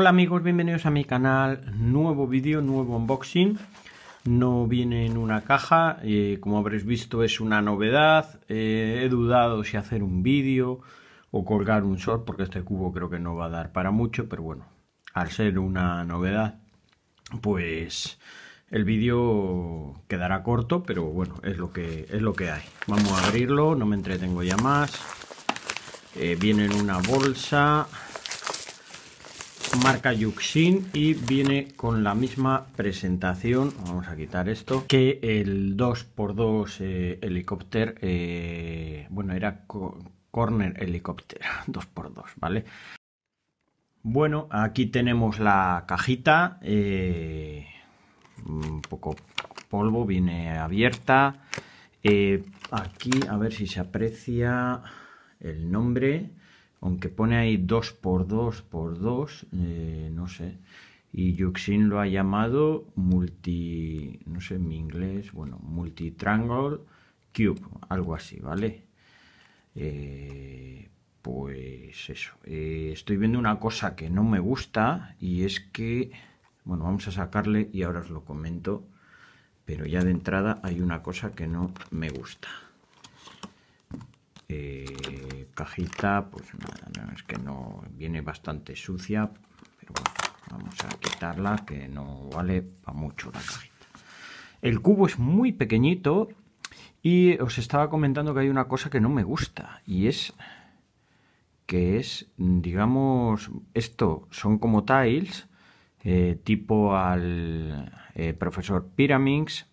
Hola amigos, bienvenidos a mi canal, nuevo vídeo, nuevo unboxing No viene en una caja, eh, como habréis visto es una novedad eh, He dudado si hacer un vídeo o colgar un short porque este cubo creo que no va a dar para mucho Pero bueno, al ser una novedad, pues el vídeo quedará corto Pero bueno, es lo que, es lo que hay Vamos a abrirlo, no me entretengo ya más eh, Viene en una bolsa marca Yuxin y viene con la misma presentación, vamos a quitar esto, que el 2x2 eh, helicóptero, eh, bueno, era corner helicóptero, 2x2, ¿vale? Bueno, aquí tenemos la cajita, eh, un poco polvo, viene abierta. aquí, a ver si se aprecia el nombre. Aunque pone ahí 2 por 2 por 2, eh, no sé. Y Yuxin lo ha llamado multi, no sé, mi inglés, bueno, multi-triangle cube, algo así, ¿vale? Eh, pues eso. Eh, estoy viendo una cosa que no me gusta y es que, bueno, vamos a sacarle y ahora os lo comento. Pero ya de entrada hay una cosa que no me gusta. Eh, cajita pues nada es que no viene bastante sucia pero bueno, vamos a quitarla que no vale para mucho la cajita el cubo es muy pequeñito y os estaba comentando que hay una cosa que no me gusta y es que es digamos esto son como tiles eh, tipo al eh, profesor Pyraminx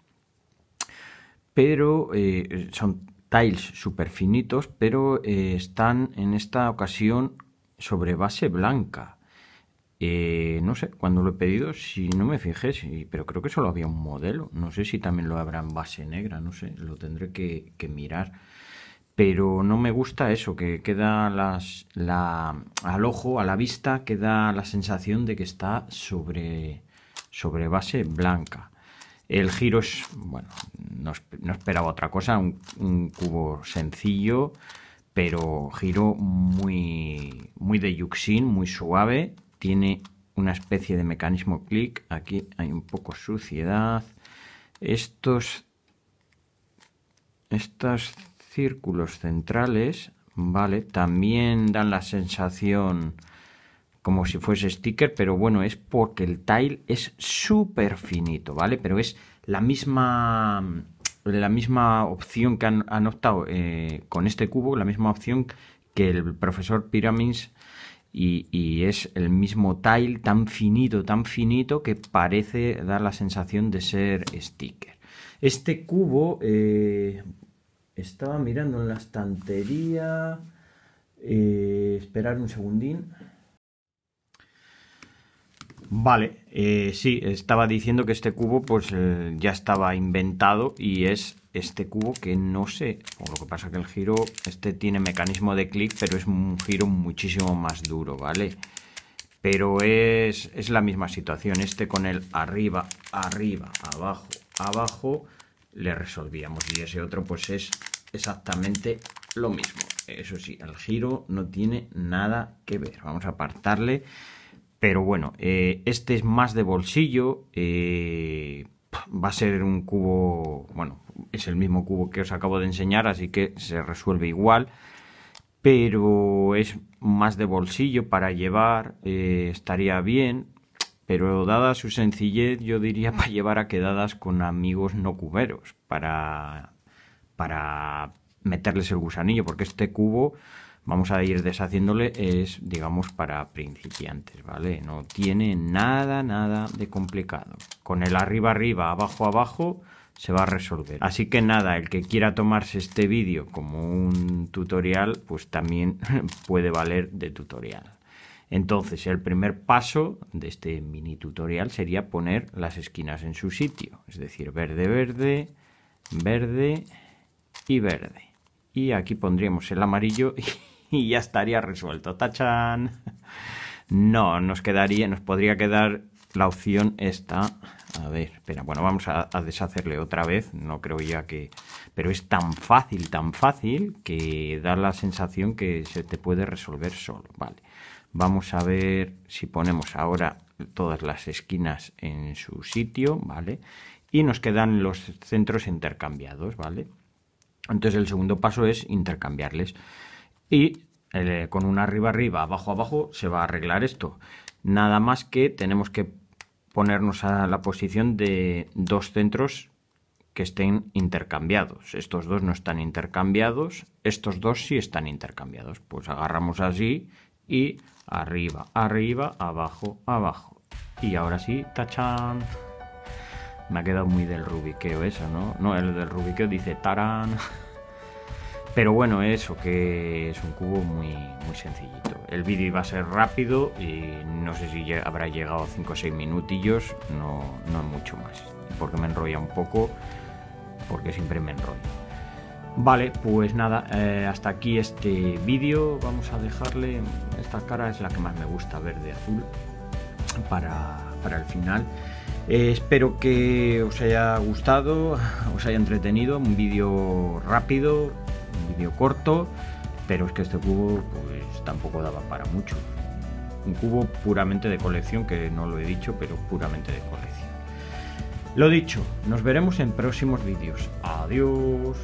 pero son tiles finitos, pero eh, están en esta ocasión sobre base blanca. Eh, no sé, cuando lo he pedido, si no me fijé, pero creo que solo había un modelo. No sé si también lo habrá en base negra, no sé, lo tendré que, mirar. Pero no me gusta eso, que queda al ojo, a la vista, queda la sensación de que está sobre, sobre base blanca. El giro es, bueno, no, esperaba otra cosa, un, cubo sencillo, pero giro muy, muy de yuxin, muy suave. Tiene una especie de mecanismo clic. Aquí hay un poco suciedad. Estos, estos círculos centrales, ¿vale? También dan la sensación como si fuese sticker, pero bueno, es porque el tile es súper finito, ¿vale? Pero es la misma, la misma opción que han, optado eh, con este cubo, la misma opción que el profesor Pyramids y, es el mismo tile tan finito, tan finito que parece dar la sensación de ser sticker. Este cubo eh, estaba mirando en la estantería. Eh, esperar un segundín. Vale, eh, sí, estaba diciendo que este cubo pues eh, ya estaba inventado y es este cubo que no sé, o lo que pasa que el giro, este tiene mecanismo de clic, pero es un giro muchísimo más duro, ¿vale? Pero es, es la misma situación, este con el arriba, arriba, abajo, abajo, le resolvíamos y ese otro pues es exactamente lo mismo. Eso sí, el giro no tiene nada que ver, vamos a apartarle pero bueno, eh, este es más de bolsillo. Eh, va a ser un cubo, bueno, es el mismo cubo que os acabo de enseñar, así que se resuelve igual. Pero es más de bolsillo para llevar, eh, estaría bien. Pero dada su sencillez, yo diría para llevar a quedadas con amigos no cuberos, para, para meterles el gusanillo, porque este cubo vamos a ir deshaciéndole es, digamos, para principiantes, ¿vale? No tiene nada, nada de complicado. Con el arriba arriba, abajo abajo, se va a resolver. Así que nada, el que quiera tomarse este vídeo como un tutorial, pues también puede valer de tutorial. Entonces, el primer paso de este mini tutorial sería poner las esquinas en su sitio, es decir, verde, verde, verde y verde. Y aquí pondríamos el amarillo y y ya estaría resuelto. ¡Tachan! No, nos quedaría, nos podría quedar la opción esta. A ver, espera, bueno, vamos a, a, deshacerle otra vez, no creo ya que... Pero es tan fácil, tan fácil, que da la sensación que se te puede resolver solo, vale. Vamos a ver si ponemos ahora todas las esquinas en su sitio, ¿vale? Y nos quedan los centros intercambiados, ¿vale? Entonces el segundo paso es intercambiarles y eh, con un arriba arriba, abajo abajo se va a arreglar esto. Nada más que tenemos que ponernos a la posición de dos centros que estén intercambiados. Estos dos no están intercambiados, estos dos sí están intercambiados. Pues agarramos así y arriba, arriba, abajo, abajo. Y ahora sí, tachan. Me ha quedado muy del rubiqueo eso, ¿no? No, el del rubiqueo dice taran. Pero bueno, eso, que es un cubo muy, sencillito. El vídeo iba a ser rápido y no sé si habrá llegado a 5 o 6 minutillos, no, no mucho más. Porque me enrolla un poco, porque siempre me enrollo. Vale, pues nada, eh, hasta aquí este vídeo. Vamos a dejarle, esta cara es la que más me gusta, verde azul, para, el final. Eh, espero que os haya gustado, os haya entretenido, un vídeo rápido, un vídeo corto, pero es que este cubo pues tampoco daba para mucho. Un cubo puramente de colección, que no lo he dicho, pero puramente de colección. Lo dicho, nos veremos en próximos vídeos. Adiós.